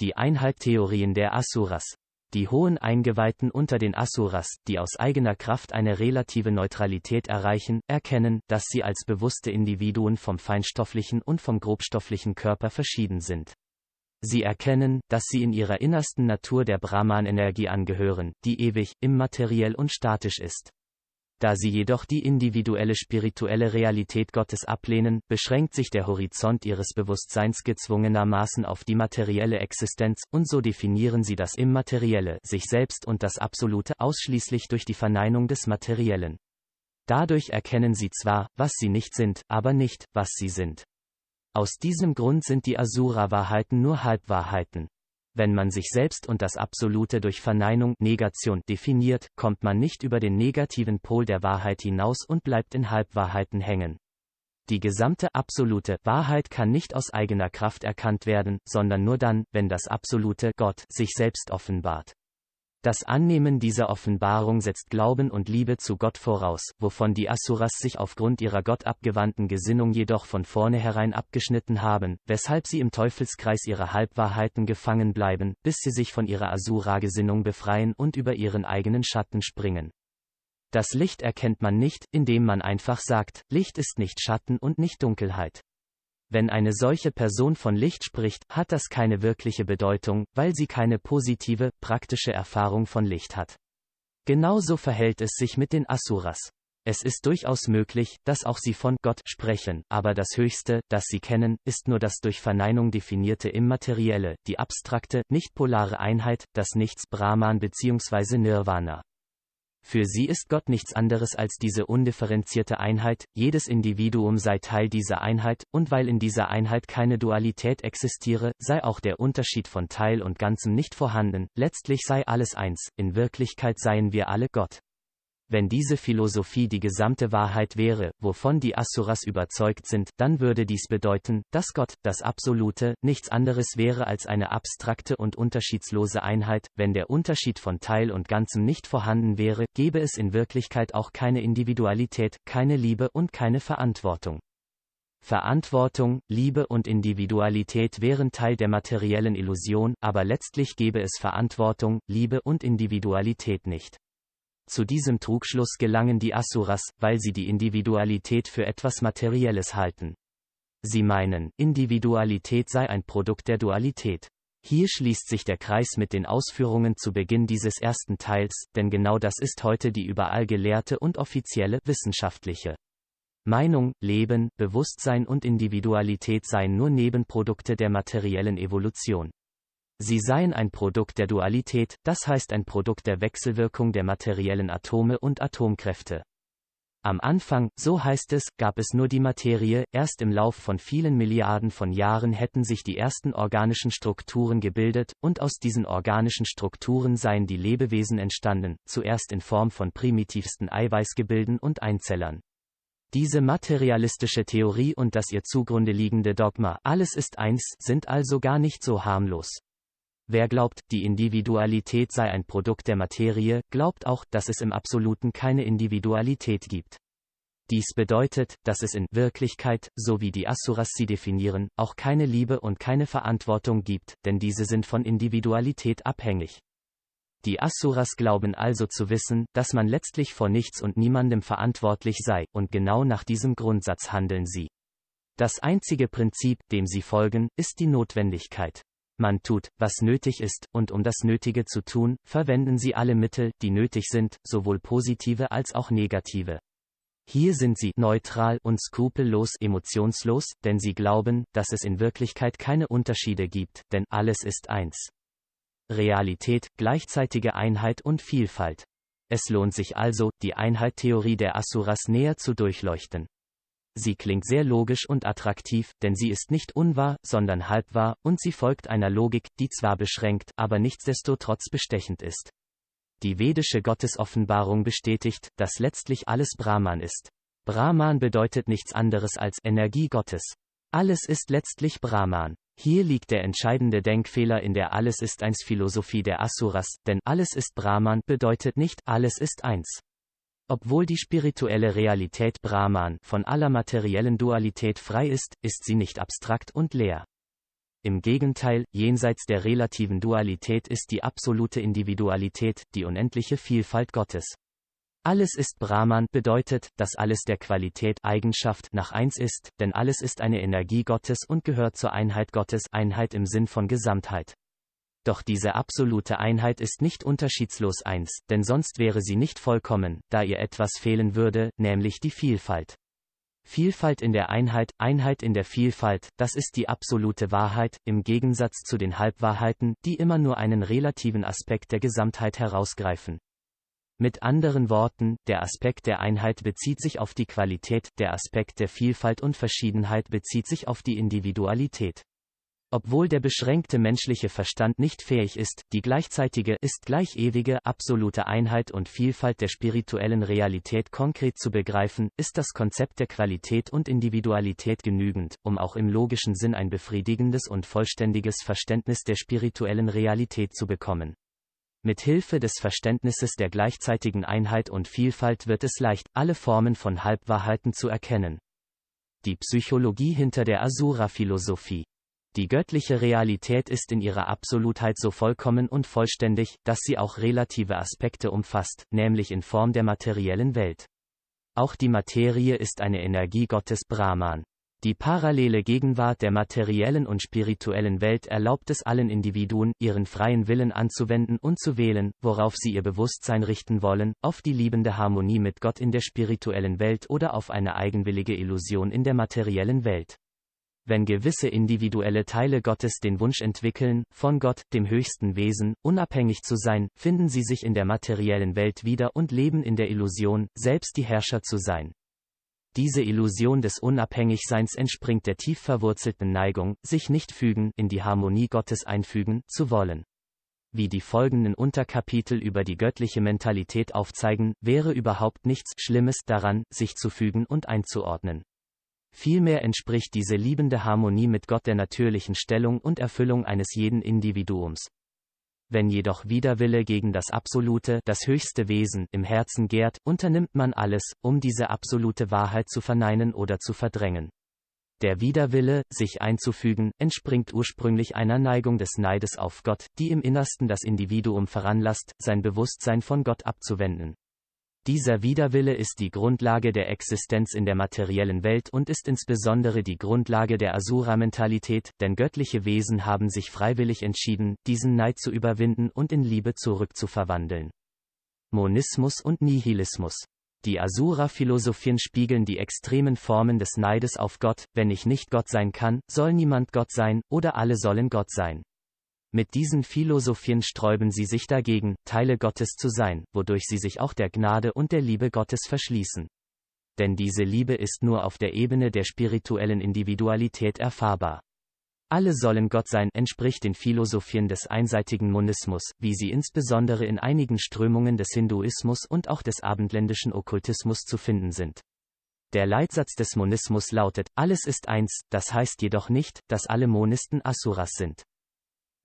Die Einheittheorien der Asuras. Die hohen Eingeweihten unter den Asuras, die aus eigener Kraft eine relative Neutralität erreichen, erkennen, dass sie als bewusste Individuen vom feinstofflichen und vom grobstofflichen Körper verschieden sind. Sie erkennen, dass sie in ihrer innersten Natur der Brahman-Energie angehören, die ewig, immateriell und statisch ist. Da sie jedoch die individuelle spirituelle Realität Gottes ablehnen, beschränkt sich der Horizont ihres Bewusstseins gezwungenermaßen auf die materielle Existenz, und so definieren sie das Immaterielle, sich selbst und das Absolute ausschließlich durch die Verneinung des Materiellen. Dadurch erkennen sie zwar, was sie nicht sind, aber nicht, was sie sind. Aus diesem Grund sind die Asura-Wahrheiten nur Halbwahrheiten. Wenn man sich selbst und das Absolute durch Verneinung Negation definiert, kommt man nicht über den negativen Pol der Wahrheit hinaus und bleibt in Halbwahrheiten hängen. Die gesamte absolute Wahrheit kann nicht aus eigener Kraft erkannt werden, sondern nur dann, wenn das absolute Gott sich selbst offenbart. Das Annehmen dieser Offenbarung setzt Glauben und Liebe zu Gott voraus, wovon die Asuras sich aufgrund ihrer gottabgewandten Gesinnung jedoch von vornherein abgeschnitten haben, weshalb sie im Teufelskreis ihrer Halbwahrheiten gefangen bleiben, bis sie sich von ihrer Asura-Gesinnung befreien und über ihren eigenen Schatten springen. Das Licht erkennt man nicht, indem man einfach sagt, Licht ist nicht Schatten und nicht Dunkelheit. Wenn eine solche Person von Licht spricht, hat das keine wirkliche Bedeutung, weil sie keine positive, praktische Erfahrung von Licht hat. Genauso verhält es sich mit den Asuras. Es ist durchaus möglich, dass auch sie von Gott sprechen, aber das Höchste, das sie kennen, ist nur das durch Verneinung definierte Immaterielle, die abstrakte, nicht polare Einheit, das Nichts Brahman bzw. Nirvana. Für sie ist Gott nichts anderes als diese undifferenzierte Einheit, jedes Individuum sei Teil dieser Einheit, und weil in dieser Einheit keine Dualität existiere, sei auch der Unterschied von Teil und Ganzem nicht vorhanden, letztlich sei alles eins, in Wirklichkeit seien wir alle Gott. Wenn diese Philosophie die gesamte Wahrheit wäre, wovon die Asuras überzeugt sind, dann würde dies bedeuten, dass Gott, das Absolute, nichts anderes wäre als eine abstrakte und unterschiedslose Einheit, wenn der Unterschied von Teil und Ganzem nicht vorhanden wäre, gäbe es in Wirklichkeit auch keine Individualität, keine Liebe und keine Verantwortung. Verantwortung, Liebe und Individualität wären Teil der materiellen Illusion, aber letztlich gäbe es Verantwortung, Liebe und Individualität nicht. Zu diesem Trugschluss gelangen die Asuras, weil sie die Individualität für etwas Materielles halten. Sie meinen, Individualität sei ein Produkt der Dualität. Hier schließt sich der Kreis mit den Ausführungen zu Beginn dieses ersten Teils, denn genau das ist heute die überall gelehrte und offizielle wissenschaftliche Meinung, Leben, Bewusstsein und Individualität seien nur Nebenprodukte der materiellen Evolution. Sie seien ein Produkt der Dualität, das heißt ein Produkt der Wechselwirkung der materiellen Atome und Atomkräfte. Am Anfang, so heißt es, gab es nur die Materie, erst im Lauf von vielen Milliarden von Jahren hätten sich die ersten organischen Strukturen gebildet, und aus diesen organischen Strukturen seien die Lebewesen entstanden, zuerst in Form von primitivsten Eiweißgebilden und Einzellern. Diese materialistische Theorie und das ihr zugrunde liegende Dogma, alles ist eins, sind also gar nicht so harmlos. Wer glaubt, die Individualität sei ein Produkt der Materie, glaubt auch, dass es im Absoluten keine Individualität gibt. Dies bedeutet, dass es in Wirklichkeit, so wie die Asuras sie definieren, auch keine Liebe und keine Verantwortung gibt, denn diese sind von Individualität abhängig. Die Asuras glauben also zu wissen, dass man letztlich vor nichts und niemandem verantwortlich sei, und genau nach diesem Grundsatz handeln sie. Das einzige Prinzip, dem sie folgen, ist die Notwendigkeit. Man tut, was nötig ist, und um das Nötige zu tun, verwenden Sie alle Mittel, die nötig sind, sowohl positive als auch negative. Hier sind Sie neutral und skrupellos emotionslos, denn Sie glauben, dass es in Wirklichkeit keine Unterschiede gibt, denn alles ist eins. Realität, gleichzeitige Einheit und Vielfalt. Es lohnt sich also, die einheit der Asuras näher zu durchleuchten sie klingt sehr logisch und attraktiv, denn sie ist nicht unwahr, sondern halbwahr, und sie folgt einer Logik, die zwar beschränkt, aber nichtsdestotrotz bestechend ist. Die vedische Gottesoffenbarung bestätigt, dass letztlich alles Brahman ist. Brahman bedeutet nichts anderes als Energie Gottes. Alles ist letztlich Brahman. Hier liegt der entscheidende Denkfehler in der Alles ist eins Philosophie der Asuras, denn alles ist Brahman bedeutet nicht alles ist eins. Obwohl die spirituelle Realität Brahman von aller materiellen Dualität frei ist, ist sie nicht abstrakt und leer. Im Gegenteil, jenseits der relativen Dualität ist die absolute Individualität, die unendliche Vielfalt Gottes. Alles ist Brahman bedeutet, dass alles der Qualität Eigenschaft nach eins ist, denn alles ist eine Energie Gottes und gehört zur Einheit Gottes Einheit im Sinn von Gesamtheit. Doch diese absolute Einheit ist nicht unterschiedslos eins, denn sonst wäre sie nicht vollkommen, da ihr etwas fehlen würde, nämlich die Vielfalt. Vielfalt in der Einheit, Einheit in der Vielfalt, das ist die absolute Wahrheit, im Gegensatz zu den Halbwahrheiten, die immer nur einen relativen Aspekt der Gesamtheit herausgreifen. Mit anderen Worten, der Aspekt der Einheit bezieht sich auf die Qualität, der Aspekt der Vielfalt und Verschiedenheit bezieht sich auf die Individualität. Obwohl der beschränkte menschliche Verstand nicht fähig ist, die gleichzeitige ist gleich ewige absolute Einheit und Vielfalt der spirituellen Realität konkret zu begreifen, ist das Konzept der Qualität und Individualität genügend, um auch im logischen Sinn ein befriedigendes und vollständiges Verständnis der spirituellen Realität zu bekommen. Mit Hilfe des Verständnisses der gleichzeitigen Einheit und Vielfalt wird es leicht, alle Formen von Halbwahrheiten zu erkennen. Die Psychologie hinter der Asura-Philosophie die göttliche Realität ist in ihrer Absolutheit so vollkommen und vollständig, dass sie auch relative Aspekte umfasst, nämlich in Form der materiellen Welt. Auch die Materie ist eine Energie Gottes Brahman. Die parallele Gegenwart der materiellen und spirituellen Welt erlaubt es allen Individuen, ihren freien Willen anzuwenden und zu wählen, worauf sie ihr Bewusstsein richten wollen, auf die liebende Harmonie mit Gott in der spirituellen Welt oder auf eine eigenwillige Illusion in der materiellen Welt wenn gewisse individuelle Teile Gottes den Wunsch entwickeln, von Gott, dem höchsten Wesen, unabhängig zu sein, finden sie sich in der materiellen Welt wieder und leben in der Illusion, selbst die Herrscher zu sein. Diese Illusion des Unabhängigseins entspringt der tief verwurzelten Neigung, sich nicht fügen, in die Harmonie Gottes einfügen, zu wollen. Wie die folgenden Unterkapitel über die göttliche Mentalität aufzeigen, wäre überhaupt nichts Schlimmes daran, sich zu fügen und einzuordnen. Vielmehr entspricht diese liebende Harmonie mit Gott der natürlichen Stellung und Erfüllung eines jeden Individuums. Wenn jedoch Widerwille gegen das absolute, das höchste Wesen im Herzen gärt, unternimmt man alles, um diese absolute Wahrheit zu verneinen oder zu verdrängen. Der Widerwille, sich einzufügen, entspringt ursprünglich einer Neigung des Neides auf Gott, die im Innersten das Individuum veranlasst, sein Bewusstsein von Gott abzuwenden. Dieser Widerwille ist die Grundlage der Existenz in der materiellen Welt und ist insbesondere die Grundlage der Asura-Mentalität, denn göttliche Wesen haben sich freiwillig entschieden, diesen Neid zu überwinden und in Liebe zurückzuverwandeln. Monismus und Nihilismus. Die Asura-Philosophien spiegeln die extremen Formen des Neides auf Gott, wenn ich nicht Gott sein kann, soll niemand Gott sein, oder alle sollen Gott sein. Mit diesen Philosophien sträuben sie sich dagegen, Teile Gottes zu sein, wodurch sie sich auch der Gnade und der Liebe Gottes verschließen. Denn diese Liebe ist nur auf der Ebene der spirituellen Individualität erfahrbar. Alle sollen Gott sein entspricht den Philosophien des einseitigen Monismus, wie sie insbesondere in einigen Strömungen des Hinduismus und auch des abendländischen Okkultismus zu finden sind. Der Leitsatz des Monismus lautet, alles ist eins, das heißt jedoch nicht, dass alle Monisten Asuras sind.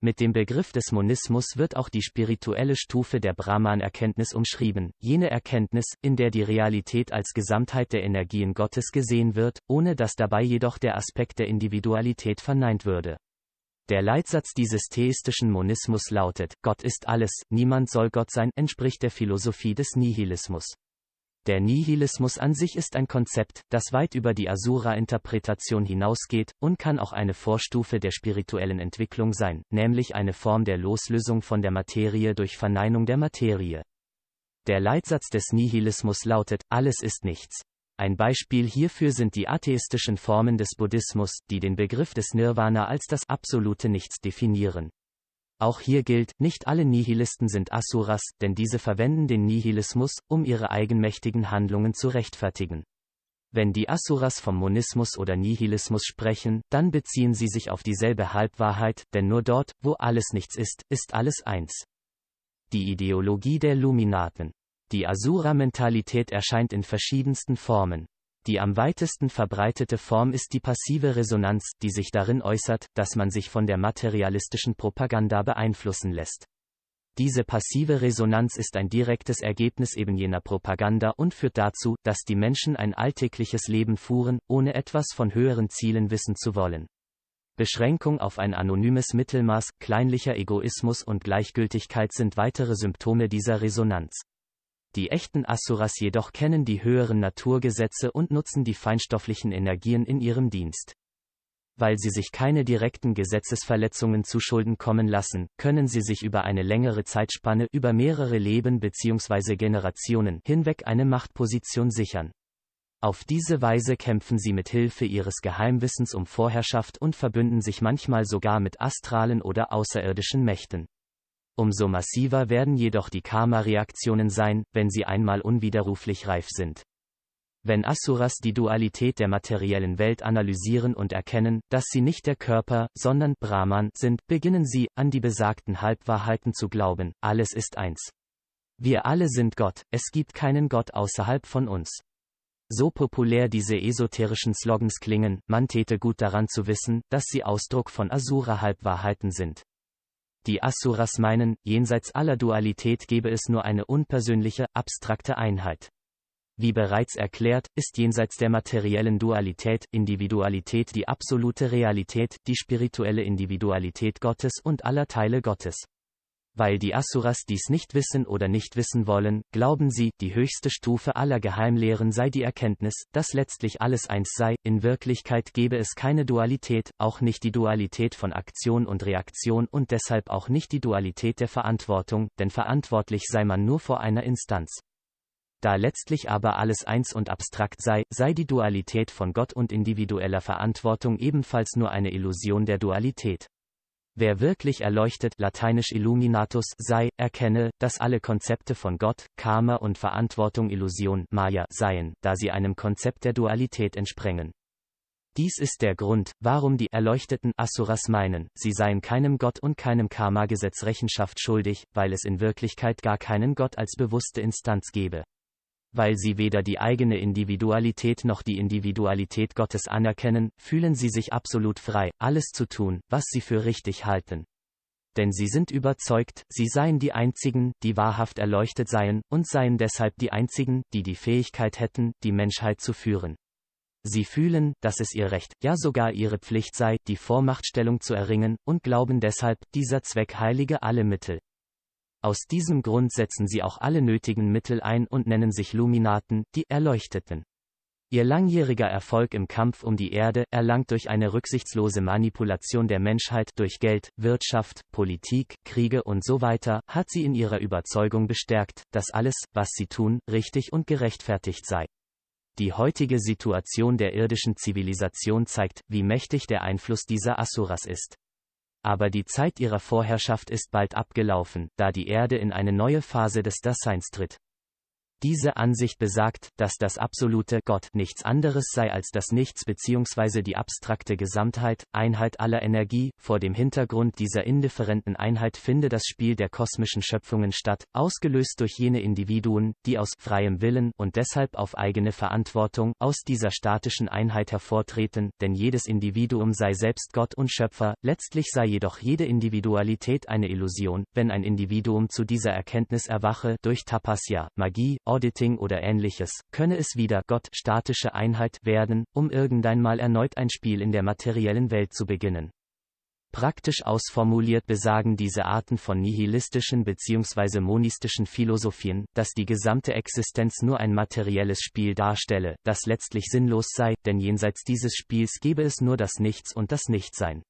Mit dem Begriff des Monismus wird auch die spirituelle Stufe der Brahman-Erkenntnis umschrieben, jene Erkenntnis, in der die Realität als Gesamtheit der Energien Gottes gesehen wird, ohne dass dabei jedoch der Aspekt der Individualität verneint würde. Der Leitsatz dieses theistischen Monismus lautet, Gott ist alles, niemand soll Gott sein, entspricht der Philosophie des Nihilismus. Der Nihilismus an sich ist ein Konzept, das weit über die Asura-Interpretation hinausgeht und kann auch eine Vorstufe der spirituellen Entwicklung sein, nämlich eine Form der Loslösung von der Materie durch Verneinung der Materie. Der Leitsatz des Nihilismus lautet, alles ist nichts. Ein Beispiel hierfür sind die atheistischen Formen des Buddhismus, die den Begriff des Nirvana als das absolute Nichts definieren. Auch hier gilt, nicht alle Nihilisten sind Asuras, denn diese verwenden den Nihilismus, um ihre eigenmächtigen Handlungen zu rechtfertigen. Wenn die Asuras vom Monismus oder Nihilismus sprechen, dann beziehen sie sich auf dieselbe Halbwahrheit, denn nur dort, wo alles nichts ist, ist alles eins. Die Ideologie der Luminaten. Die Asura-Mentalität erscheint in verschiedensten Formen. Die am weitesten verbreitete Form ist die passive Resonanz, die sich darin äußert, dass man sich von der materialistischen Propaganda beeinflussen lässt. Diese passive Resonanz ist ein direktes Ergebnis eben jener Propaganda und führt dazu, dass die Menschen ein alltägliches Leben fuhren, ohne etwas von höheren Zielen wissen zu wollen. Beschränkung auf ein anonymes Mittelmaß, kleinlicher Egoismus und Gleichgültigkeit sind weitere Symptome dieser Resonanz. Die echten Asuras jedoch kennen die höheren Naturgesetze und nutzen die feinstofflichen Energien in ihrem Dienst. Weil sie sich keine direkten Gesetzesverletzungen zuschulden kommen lassen, können sie sich über eine längere Zeitspanne über mehrere Leben bzw. Generationen hinweg eine Machtposition sichern. Auf diese Weise kämpfen sie mit Hilfe ihres Geheimwissens um Vorherrschaft und verbünden sich manchmal sogar mit astralen oder außerirdischen Mächten. Umso massiver werden jedoch die Karma-Reaktionen sein, wenn sie einmal unwiderruflich reif sind. Wenn Asuras die Dualität der materiellen Welt analysieren und erkennen, dass sie nicht der Körper, sondern Brahman sind, beginnen sie, an die besagten Halbwahrheiten zu glauben, alles ist eins. Wir alle sind Gott, es gibt keinen Gott außerhalb von uns. So populär diese esoterischen Slogans klingen, man täte gut daran zu wissen, dass sie Ausdruck von Asura-Halbwahrheiten sind. Die Asuras meinen, jenseits aller Dualität gebe es nur eine unpersönliche, abstrakte Einheit. Wie bereits erklärt, ist jenseits der materiellen Dualität, Individualität die absolute Realität, die spirituelle Individualität Gottes und aller Teile Gottes. Weil die Asuras dies nicht wissen oder nicht wissen wollen, glauben sie, die höchste Stufe aller Geheimlehren sei die Erkenntnis, dass letztlich alles eins sei, in Wirklichkeit gebe es keine Dualität, auch nicht die Dualität von Aktion und Reaktion und deshalb auch nicht die Dualität der Verantwortung, denn verantwortlich sei man nur vor einer Instanz. Da letztlich aber alles eins und abstrakt sei, sei die Dualität von Gott und individueller Verantwortung ebenfalls nur eine Illusion der Dualität. Wer wirklich erleuchtet lateinisch illuminatus sei, erkenne, dass alle Konzepte von Gott, Karma und Verantwortung Illusion Maya seien, da sie einem Konzept der Dualität entsprengen. Dies ist der Grund, warum die erleuchteten Asuras meinen, sie seien keinem Gott und keinem Karma-Gesetz Rechenschaft schuldig, weil es in Wirklichkeit gar keinen Gott als bewusste Instanz gebe weil sie weder die eigene Individualität noch die Individualität Gottes anerkennen, fühlen sie sich absolut frei, alles zu tun, was sie für richtig halten. Denn sie sind überzeugt, sie seien die Einzigen, die wahrhaft erleuchtet seien, und seien deshalb die Einzigen, die die Fähigkeit hätten, die Menschheit zu führen. Sie fühlen, dass es ihr Recht, ja sogar ihre Pflicht sei, die Vormachtstellung zu erringen, und glauben deshalb, dieser Zweck heilige alle Mittel. Aus diesem Grund setzen sie auch alle nötigen Mittel ein und nennen sich Luminaten, die Erleuchteten. Ihr langjähriger Erfolg im Kampf um die Erde, erlangt durch eine rücksichtslose Manipulation der Menschheit durch Geld, Wirtschaft, Politik, Kriege und so weiter, hat sie in ihrer Überzeugung bestärkt, dass alles, was sie tun, richtig und gerechtfertigt sei. Die heutige Situation der irdischen Zivilisation zeigt, wie mächtig der Einfluss dieser Asuras ist aber die Zeit ihrer Vorherrschaft ist bald abgelaufen, da die Erde in eine neue Phase des Daseins tritt. Diese Ansicht besagt, dass das absolute Gott nichts anderes sei als das Nichts bzw. die abstrakte Gesamtheit, Einheit aller Energie, vor dem Hintergrund dieser indifferenten Einheit finde das Spiel der kosmischen Schöpfungen statt, ausgelöst durch jene Individuen, die aus freiem Willen und deshalb auf eigene Verantwortung aus dieser statischen Einheit hervortreten, denn jedes Individuum sei selbst Gott und Schöpfer, letztlich sei jedoch jede Individualität eine Illusion, wenn ein Individuum zu dieser Erkenntnis erwache, durch Tapasya, Magie, Auditing oder ähnliches, könne es wieder Gott statische Einheit werden, um irgendeinmal erneut ein Spiel in der materiellen Welt zu beginnen. Praktisch ausformuliert besagen diese Arten von nihilistischen bzw. monistischen Philosophien, dass die gesamte Existenz nur ein materielles Spiel darstelle, das letztlich sinnlos sei, denn jenseits dieses Spiels gebe es nur das Nichts und das Nichtsein.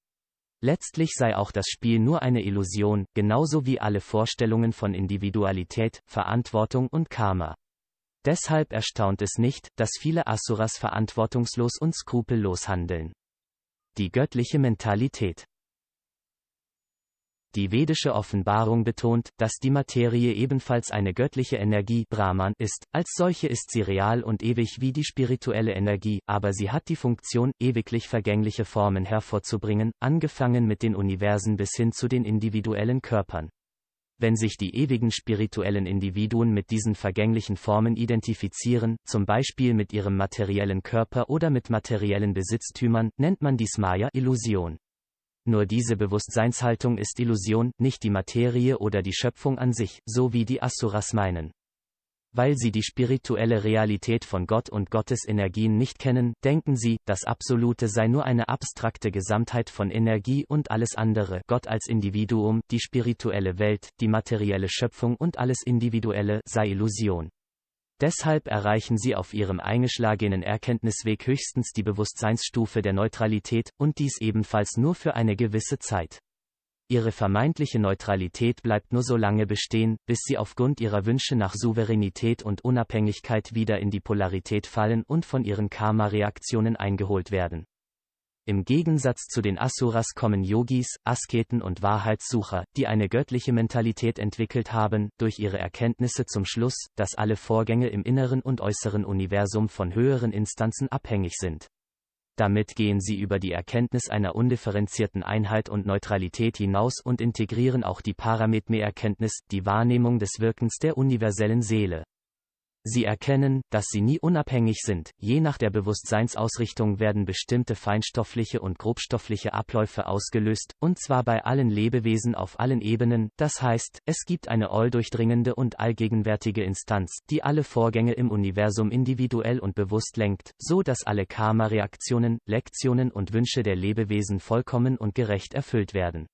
Letztlich sei auch das Spiel nur eine Illusion, genauso wie alle Vorstellungen von Individualität, Verantwortung und Karma. Deshalb erstaunt es nicht, dass viele Asuras verantwortungslos und skrupellos handeln. Die göttliche Mentalität die vedische Offenbarung betont, dass die Materie ebenfalls eine göttliche Energie Brahman ist, als solche ist sie real und ewig wie die spirituelle Energie, aber sie hat die Funktion, ewiglich vergängliche Formen hervorzubringen, angefangen mit den Universen bis hin zu den individuellen Körpern. Wenn sich die ewigen spirituellen Individuen mit diesen vergänglichen Formen identifizieren, zum Beispiel mit ihrem materiellen Körper oder mit materiellen Besitztümern, nennt man dies Maya Illusion nur diese Bewusstseinshaltung ist Illusion, nicht die Materie oder die Schöpfung an sich, so wie die Asuras meinen. Weil sie die spirituelle Realität von Gott und Gottes Energien nicht kennen, denken sie, das Absolute sei nur eine abstrakte Gesamtheit von Energie und alles andere, Gott als Individuum, die spirituelle Welt, die materielle Schöpfung und alles Individuelle sei Illusion. Deshalb erreichen sie auf ihrem eingeschlagenen Erkenntnisweg höchstens die Bewusstseinsstufe der Neutralität, und dies ebenfalls nur für eine gewisse Zeit. Ihre vermeintliche Neutralität bleibt nur so lange bestehen, bis sie aufgrund ihrer Wünsche nach Souveränität und Unabhängigkeit wieder in die Polarität fallen und von ihren Karma-Reaktionen eingeholt werden. Im Gegensatz zu den Asuras kommen Yogis, Asketen und Wahrheitssucher, die eine göttliche Mentalität entwickelt haben, durch ihre Erkenntnisse zum Schluss, dass alle Vorgänge im inneren und äußeren Universum von höheren Instanzen abhängig sind. Damit gehen sie über die Erkenntnis einer undifferenzierten Einheit und Neutralität hinaus und integrieren auch die Parametme-Erkenntnis, die Wahrnehmung des Wirkens der universellen Seele. Sie erkennen, dass sie nie unabhängig sind, je nach der Bewusstseinsausrichtung werden bestimmte feinstoffliche und grobstoffliche Abläufe ausgelöst, und zwar bei allen Lebewesen auf allen Ebenen, das heißt, es gibt eine alldurchdringende und allgegenwärtige Instanz, die alle Vorgänge im Universum individuell und bewusst lenkt, so dass alle Karma-Reaktionen, Lektionen und Wünsche der Lebewesen vollkommen und gerecht erfüllt werden.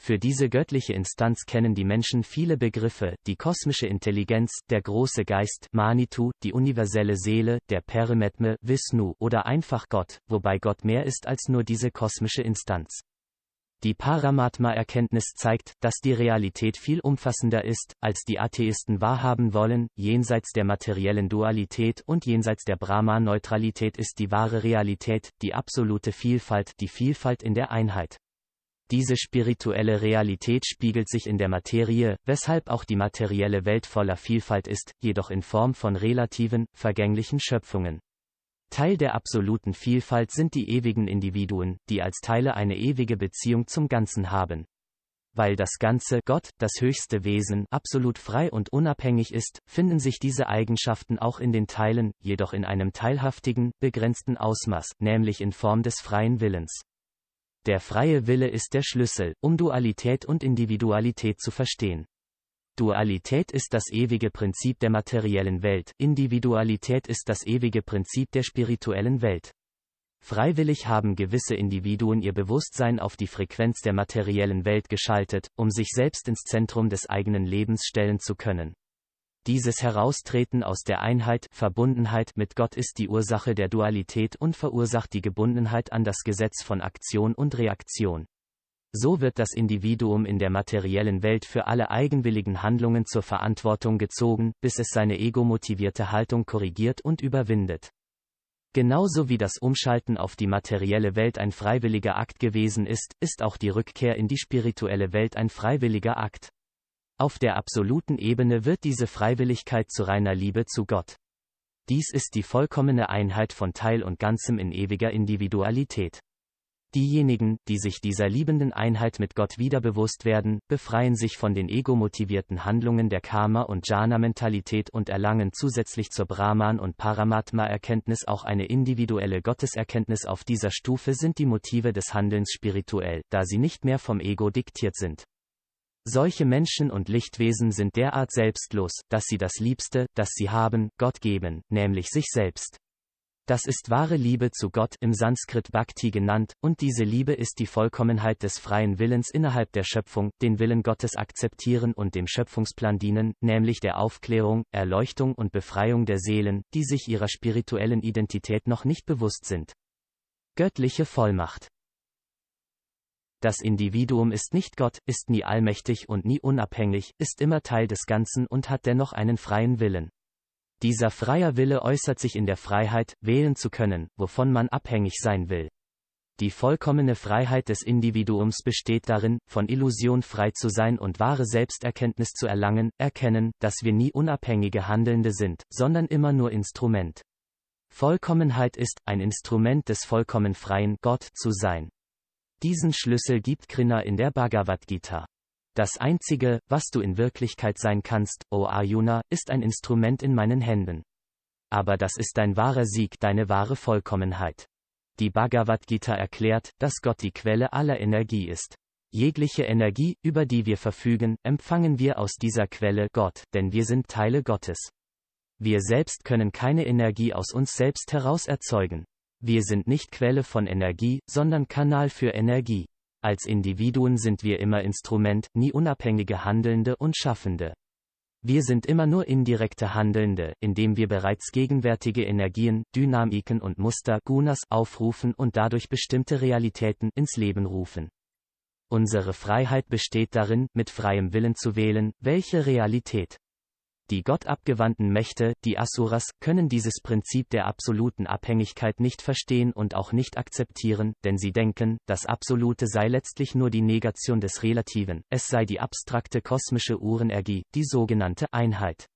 Für diese göttliche Instanz kennen die Menschen viele Begriffe, die kosmische Intelligenz, der große Geist, Manitu, die universelle Seele, der Perimetme, Vishnu oder einfach Gott, wobei Gott mehr ist als nur diese kosmische Instanz. Die Paramatma-Erkenntnis zeigt, dass die Realität viel umfassender ist, als die Atheisten wahrhaben wollen, jenseits der materiellen Dualität und jenseits der Brahma-Neutralität ist die wahre Realität, die absolute Vielfalt, die Vielfalt in der Einheit. Diese spirituelle Realität spiegelt sich in der Materie, weshalb auch die materielle Welt voller Vielfalt ist, jedoch in Form von relativen, vergänglichen Schöpfungen. Teil der absoluten Vielfalt sind die ewigen Individuen, die als Teile eine ewige Beziehung zum Ganzen haben. Weil das Ganze, Gott, das höchste Wesen, absolut frei und unabhängig ist, finden sich diese Eigenschaften auch in den Teilen, jedoch in einem teilhaftigen, begrenzten Ausmaß, nämlich in Form des freien Willens. Der freie Wille ist der Schlüssel, um Dualität und Individualität zu verstehen. Dualität ist das ewige Prinzip der materiellen Welt, Individualität ist das ewige Prinzip der spirituellen Welt. Freiwillig haben gewisse Individuen ihr Bewusstsein auf die Frequenz der materiellen Welt geschaltet, um sich selbst ins Zentrum des eigenen Lebens stellen zu können. Dieses Heraustreten aus der Einheit, Verbundenheit mit Gott ist die Ursache der Dualität und verursacht die Gebundenheit an das Gesetz von Aktion und Reaktion. So wird das Individuum in der materiellen Welt für alle eigenwilligen Handlungen zur Verantwortung gezogen, bis es seine egomotivierte Haltung korrigiert und überwindet. Genauso wie das Umschalten auf die materielle Welt ein freiwilliger Akt gewesen ist, ist auch die Rückkehr in die spirituelle Welt ein freiwilliger Akt. Auf der absoluten Ebene wird diese Freiwilligkeit zu reiner Liebe zu Gott. Dies ist die vollkommene Einheit von Teil und Ganzem in ewiger Individualität. Diejenigen, die sich dieser liebenden Einheit mit Gott wieder bewusst werden, befreien sich von den ego-motivierten Handlungen der Karma- und Jhana-Mentalität und erlangen zusätzlich zur Brahman- und Paramatma-Erkenntnis auch eine individuelle Gotteserkenntnis. Auf dieser Stufe sind die Motive des Handelns spirituell, da sie nicht mehr vom Ego diktiert sind. Solche Menschen und Lichtwesen sind derart selbstlos, dass sie das Liebste, das sie haben, Gott geben, nämlich sich selbst. Das ist wahre Liebe zu Gott im Sanskrit Bhakti genannt, und diese Liebe ist die Vollkommenheit des freien Willens innerhalb der Schöpfung, den Willen Gottes akzeptieren und dem Schöpfungsplan dienen, nämlich der Aufklärung, Erleuchtung und Befreiung der Seelen, die sich ihrer spirituellen Identität noch nicht bewusst sind. Göttliche Vollmacht das Individuum ist nicht Gott, ist nie allmächtig und nie unabhängig, ist immer Teil des Ganzen und hat dennoch einen freien Willen. Dieser freier Wille äußert sich in der Freiheit, wählen zu können, wovon man abhängig sein will. Die vollkommene Freiheit des Individuums besteht darin, von Illusion frei zu sein und wahre Selbsterkenntnis zu erlangen, erkennen, dass wir nie unabhängige Handelnde sind, sondern immer nur Instrument. Vollkommenheit ist, ein Instrument des vollkommen freien Gott zu sein. Diesen Schlüssel gibt Krishna in der Bhagavad Gita. Das Einzige, was du in Wirklichkeit sein kannst, O oh Arjuna, ist ein Instrument in meinen Händen. Aber das ist dein wahrer Sieg, deine wahre Vollkommenheit. Die Bhagavad Gita erklärt, dass Gott die Quelle aller Energie ist. Jegliche Energie, über die wir verfügen, empfangen wir aus dieser Quelle Gott, denn wir sind Teile Gottes. Wir selbst können keine Energie aus uns selbst heraus erzeugen. Wir sind nicht Quelle von Energie, sondern Kanal für Energie. Als Individuen sind wir immer Instrument, nie unabhängige Handelnde und Schaffende. Wir sind immer nur indirekte Handelnde, indem wir bereits gegenwärtige Energien, Dynamiken und Muster Gunas aufrufen und dadurch bestimmte Realitäten ins Leben rufen. Unsere Freiheit besteht darin, mit freiem Willen zu wählen, welche Realität die gottabgewandten Mächte, die Asuras, können dieses Prinzip der absoluten Abhängigkeit nicht verstehen und auch nicht akzeptieren, denn sie denken, das Absolute sei letztlich nur die Negation des Relativen, es sei die abstrakte kosmische Urenergie, die sogenannte Einheit.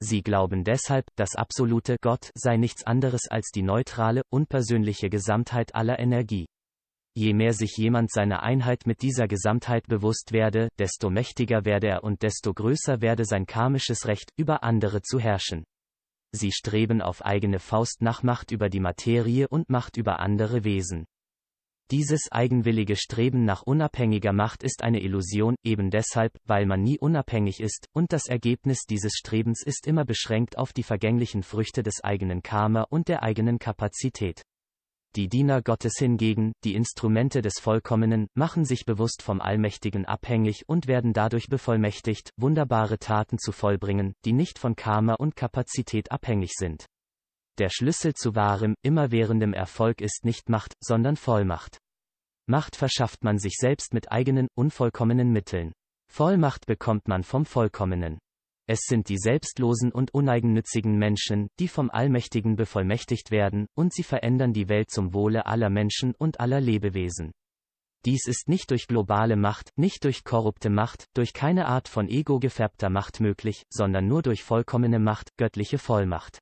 Sie glauben deshalb, das absolute Gott sei nichts anderes als die neutrale, unpersönliche Gesamtheit aller Energie. Je mehr sich jemand seiner Einheit mit dieser Gesamtheit bewusst werde, desto mächtiger werde er und desto größer werde sein karmisches Recht, über andere zu herrschen. Sie streben auf eigene Faust nach Macht über die Materie und Macht über andere Wesen. Dieses eigenwillige Streben nach unabhängiger Macht ist eine Illusion, eben deshalb, weil man nie unabhängig ist, und das Ergebnis dieses Strebens ist immer beschränkt auf die vergänglichen Früchte des eigenen Karma und der eigenen Kapazität die Diener Gottes hingegen, die Instrumente des Vollkommenen, machen sich bewusst vom Allmächtigen abhängig und werden dadurch bevollmächtigt, wunderbare Taten zu vollbringen, die nicht von Karma und Kapazität abhängig sind. Der Schlüssel zu wahrem, immerwährendem Erfolg ist nicht Macht, sondern Vollmacht. Macht verschafft man sich selbst mit eigenen, unvollkommenen Mitteln. Vollmacht bekommt man vom Vollkommenen es sind die selbstlosen und uneigennützigen Menschen, die vom Allmächtigen bevollmächtigt werden, und sie verändern die Welt zum Wohle aller Menschen und aller Lebewesen. Dies ist nicht durch globale Macht, nicht durch korrupte Macht, durch keine Art von ego gefärbter Macht möglich, sondern nur durch vollkommene Macht, göttliche Vollmacht.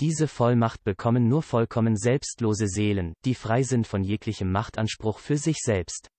Diese Vollmacht bekommen nur vollkommen selbstlose Seelen, die frei sind von jeglichem Machtanspruch für sich selbst.